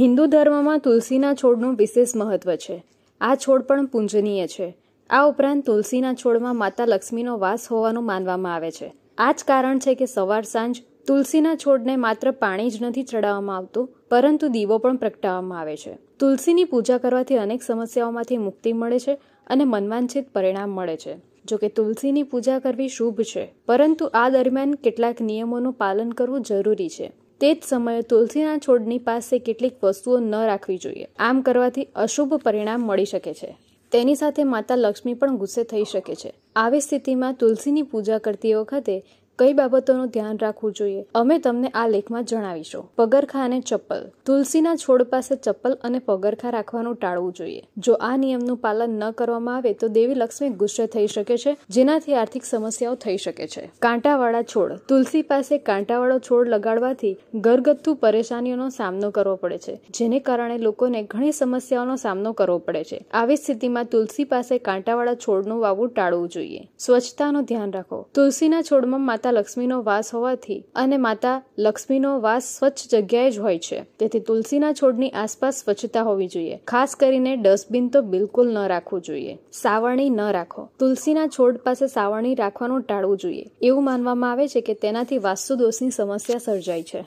હિન્દુ ધર્મમાં તુલસીના છોડનું વિશેષ મહત્વ છે આ છોડ પણ પૂજનીય છે આ ઉપરાંત તુલસીના છોડમાં માતા લક્ષ્મીનો વાસ હોવાનું માનવામાં આવે છે આ જ કારણ છે કે સવાર સાંજ તુલસીના છોડને માત્ર પાણી જ નથી ચડાવવામાં આવતું પરંતુ દીવો પણ પ્રગટાવવામાં આવે છે તુલસીની પૂજા કરવાથી અનેક સમસ્યાઓમાંથી મુક્તિ મળે છે અને મનવાંછિત પરિણામ મળે છે જો કે તુલસીની પૂજા કરવી શુભ છે પરંતુ આ દરમિયાન કેટલાક નિયમોનું પાલન કરવું જરૂરી છે તે જ સમયે તુલસીના છોડની પાસે કેટલીક વસ્તુઓ ન રાખવી જોઈએ આમ કરવાથી અશુભ પરિણામ મળી શકે છે તેની સાથે માતા લક્ષ્મી પણ ગુસ્સે થઈ શકે છે આવી સ્થિતિમાં તુલસીની પૂજા કરતી વખતે કઈ બાબતોનું ધ્યાન રાખવું જોઈએ અમે તમને આ લેખમાં જણાવીશું પગરખા અને ચપ્પલ તુલસીના છોડ પાસે ચપ્પલ અને પગરખા રાખવાનું ટાળવું જોઈએ જો આ નિયમનું પાલન ન કરવામાં આવે તો દેવી લક્ષ્મી ગુસ્સે થઈ શકે છે જેનાથી આર્થિક સમસ્યાઓ થઈ શકે છે કાંટાવાળા છોડ તુલસી પાસે કાંટાવાળો છોડ લગાડવાથી ઘરગથ્થુ પરેશાનીઓનો સામનો કરવો પડે છે જેને કારણે લોકોને ઘણી સમસ્યાઓનો સામનો કરવો પડે છે આવી સ્થિતિમાં તુલસી પાસે કાંટાવાળા છોડનું વાવવું ટાળવું જોઈએ સ્વચ્છતાનું ધ્યાન રાખો તુલસીના છોડમાં માતા માતા લક્ષ્મીનો વાસ હોવાથી અને માતા લક્ષ્મીનો વાસ સ્વચ્છ જગ્યાએ જ હોય છે તેથી તુલસીના છોડની આસપાસ સ્વચ્છતા હોવી જોઈએ ખાસ કરીને ડસ્ટબિન તો બિલકુલ ન રાખવું જોઈએ સાવરણી ન રાખો તુલસીના છોડ પાસે સાવરણી રાખવાનું ટાળવું જોઈએ એવું માનવામાં આવે છે કે તેનાથી વાસ્તુદોષની સમસ્યા સર્જાય છે